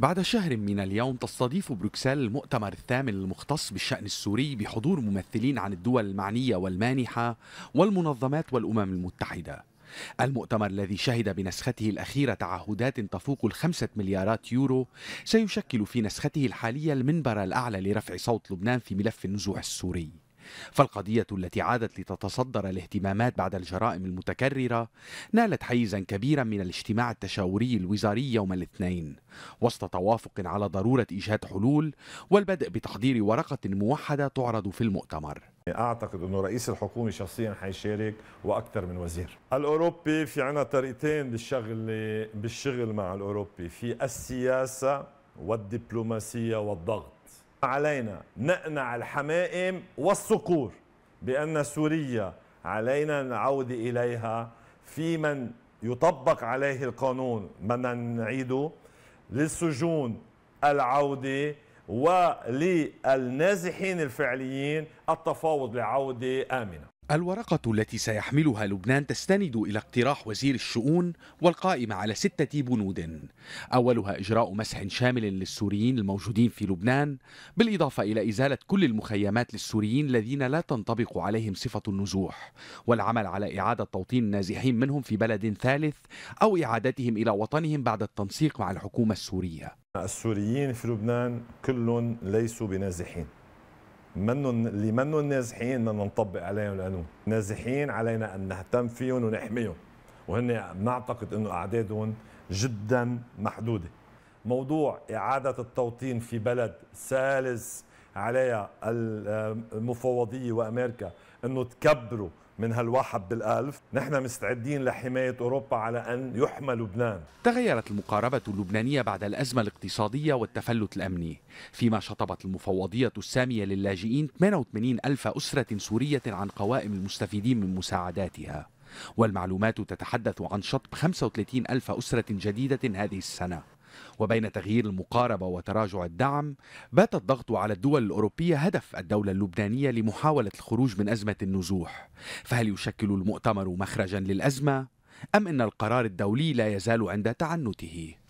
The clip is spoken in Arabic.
بعد شهر من اليوم تستضيف بروكسل المؤتمر الثامن المختص بالشأن السوري بحضور ممثلين عن الدول المعنية والمانحة والمنظمات والأمم المتحدة المؤتمر الذي شهد بنسخته الأخيرة تعهدات تفوق الخمسة مليارات يورو سيشكل في نسخته الحالية المنبر الأعلى لرفع صوت لبنان في ملف النزوع السوري فالقضية التي عادت لتتصدر الاهتمامات بعد الجرائم المتكررة نالت حيزا كبيرا من الاجتماع التشاوري الوزاري يوم الاثنين وسط توافق على ضرورة إيجاد حلول والبدء بتحضير ورقة موحدة تعرض في المؤتمر اعتقد انه رئيس الحكومه شخصيا حيشارك واكثر من وزير الاوروبي في عنا طريقتين بالشغل بالشغل مع الاوروبي في السياسه والدبلوماسيه والضغط علينا نقنع الحمائم والصقور بأن سوريا علينا العودة إليها في من يطبق عليه القانون بدنا نعيده للسجون العودة وللنازحين الفعليين التفاوض لعودة آمنة الورقة التي سيحملها لبنان تستند إلى اقتراح وزير الشؤون والقائمة على ستة بنود أولها إجراء مسح شامل للسوريين الموجودين في لبنان بالإضافة إلى إزالة كل المخيمات للسوريين الذين لا تنطبق عليهم صفة النزوح والعمل على إعادة توطين النازحين منهم في بلد ثالث أو إعادتهم إلى وطنهم بعد التنسيق مع الحكومة السورية السوريين في لبنان كلهم ليسوا بنازحين منو اللي منو نازحين بدنا نطبق عليهم القانون نازحين علينا ان نهتم فيهم ونحميهم وهن بنعتقد انه اعدادهم جدا محدوده موضوع اعاده التوطين في بلد ثالث عليها آه، المفوضيه وامريكا انه تكبروا من هالواحد بالألف نحن مستعدين لحماية أوروبا على أن يحمى لبنان تغيرت المقاربة اللبنانية بعد الأزمة الاقتصادية والتفلت الأمني فيما شطبت المفوضية السامية للاجئين 88 ألف أسرة سورية عن قوائم المستفيدين من مساعداتها والمعلومات تتحدث عن شطب 35 ألف أسرة جديدة هذه السنة وبين تغيير المقاربة وتراجع الدعم بات الضغط على الدول الأوروبية هدف الدولة اللبنانية لمحاولة الخروج من أزمة النزوح فهل يشكل المؤتمر مخرجا للأزمة؟ أم أن القرار الدولي لا يزال عند تعنته؟